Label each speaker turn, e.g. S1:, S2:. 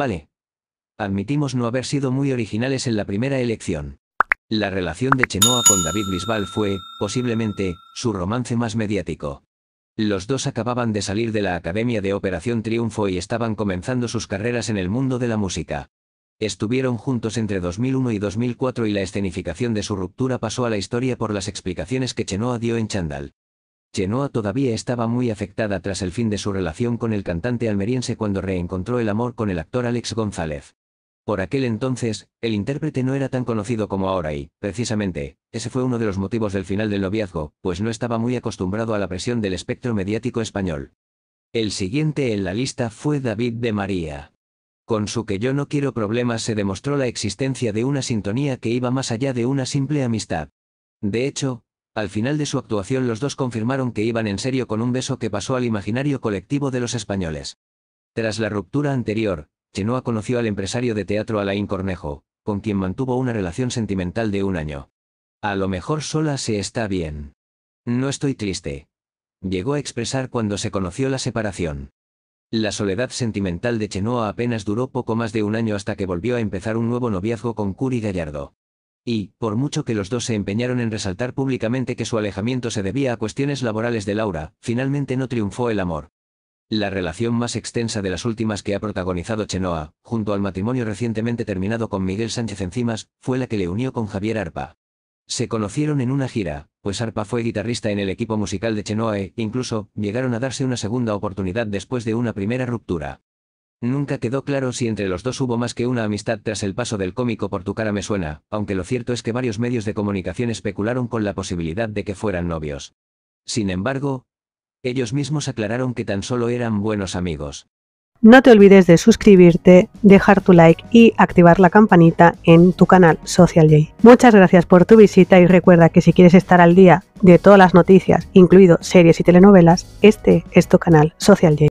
S1: Vale. Admitimos no haber sido muy originales en la primera elección. La relación de Chenoa con David Bisbal fue, posiblemente, su romance más mediático. Los dos acababan de salir de la Academia de Operación Triunfo y estaban comenzando sus carreras en el mundo de la música. Estuvieron juntos entre 2001 y 2004 y la escenificación de su ruptura pasó a la historia por las explicaciones que Chenoa dio en Chandal. Chenoa todavía estaba muy afectada tras el fin de su relación con el cantante almeriense cuando reencontró el amor con el actor Alex González. Por aquel entonces, el intérprete no era tan conocido como ahora y, precisamente, ese fue uno de los motivos del final del noviazgo, pues no estaba muy acostumbrado a la presión del espectro mediático español. El siguiente en la lista fue David de María. Con su que yo no quiero problemas se demostró la existencia de una sintonía que iba más allá de una simple amistad. De hecho, al final de su actuación los dos confirmaron que iban en serio con un beso que pasó al imaginario colectivo de los españoles. Tras la ruptura anterior, Chenoa conoció al empresario de teatro Alain Cornejo, con quien mantuvo una relación sentimental de un año. A lo mejor sola se está bien. No estoy triste. Llegó a expresar cuando se conoció la separación. La soledad sentimental de Chenoa apenas duró poco más de un año hasta que volvió a empezar un nuevo noviazgo con Curi Gallardo. Y, por mucho que los dos se empeñaron en resaltar públicamente que su alejamiento se debía a cuestiones laborales de Laura, finalmente no triunfó el amor. La relación más extensa de las últimas que ha protagonizado Chenoa, junto al matrimonio recientemente terminado con Miguel Sánchez Encimas, fue la que le unió con Javier Arpa. Se conocieron en una gira, pues Arpa fue guitarrista en el equipo musical de Chenoa e, incluso, llegaron a darse una segunda oportunidad después de una primera ruptura. Nunca quedó claro si entre los dos hubo más que una amistad tras el paso del cómico por tu cara me suena, aunque lo cierto es que varios medios de comunicación especularon con la posibilidad de que fueran novios. Sin embargo, ellos mismos aclararon que tan solo eran buenos amigos.
S2: No te olvides de suscribirte, dejar tu like y activar la campanita en tu canal Social J. Muchas gracias por tu visita y recuerda que si quieres estar al día de todas las noticias, incluido series y telenovelas, este es tu canal Social J.